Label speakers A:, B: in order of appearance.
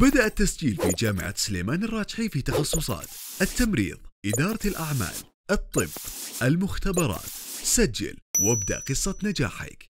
A: بدأ التسجيل في جامعة سليمان الراجحي في تخصصات التمريض، إدارة الأعمال، الطب، المختبرات، سجل وابدأ قصة نجاحك